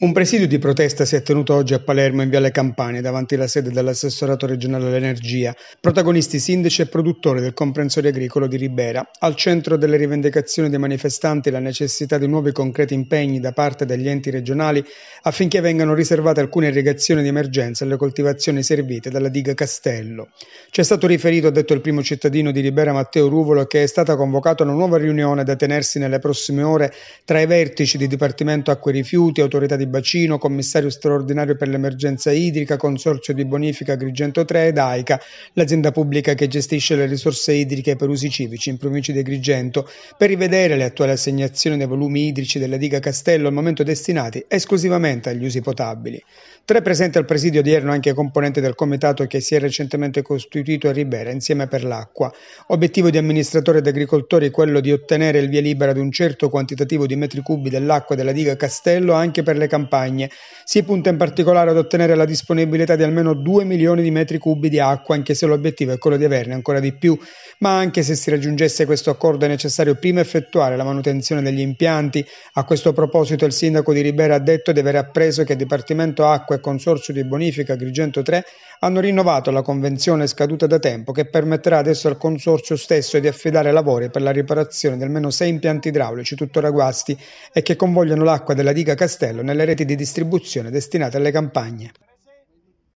Un presidio di protesta si è tenuto oggi a Palermo in Viale Campania davanti alla sede dell'assessorato regionale all'energia, protagonisti sindaci e produttori del comprensorio agricolo di Ribera. Al centro delle rivendicazioni dei manifestanti la necessità di nuovi concreti impegni da parte degli enti regionali affinché vengano riservate alcune irrigazioni di emergenza alle coltivazioni servite dalla diga Castello. C'è stato riferito, ha detto il primo cittadino di Ribera Matteo Ruvolo, che è stata convocata una nuova riunione da tenersi nelle prossime ore tra i vertici di Dipartimento Acque Rifiuti, Autorità di Bacino, commissario straordinario per l'emergenza idrica, consorzio di bonifica Agrigento 3 ed AICA, l'azienda pubblica che gestisce le risorse idriche per usi civici in provincia di Agrigento, per rivedere le attuali assegnazioni dei volumi idrici della diga Castello al momento destinati esclusivamente agli usi potabili. Tre presenti al presidio odierno anche componente del comitato che si è recentemente costituito a Ribera insieme per l'acqua. Obiettivo di amministratore ed agricoltori è quello di ottenere il via libera ad un certo quantitativo di metri cubi dell'acqua della diga Castello anche per le campagne campagne. Si punta in particolare ad ottenere la disponibilità di almeno 2 milioni di metri cubi di acqua, anche se l'obiettivo è quello di averne ancora di più. Ma anche se si raggiungesse questo accordo è necessario prima effettuare la manutenzione degli impianti. A questo proposito il sindaco di Ribera ha detto di aver appreso che Dipartimento Acqua e Consorzio di Bonifica Agrigento 3 hanno rinnovato la convenzione scaduta da tempo che permetterà adesso al consorzio stesso di affidare lavori per la riparazione di almeno 6 impianti idraulici tuttora guasti e che convogliano l'acqua della diga Castello nelle reti di distribuzione destinate alle campagne.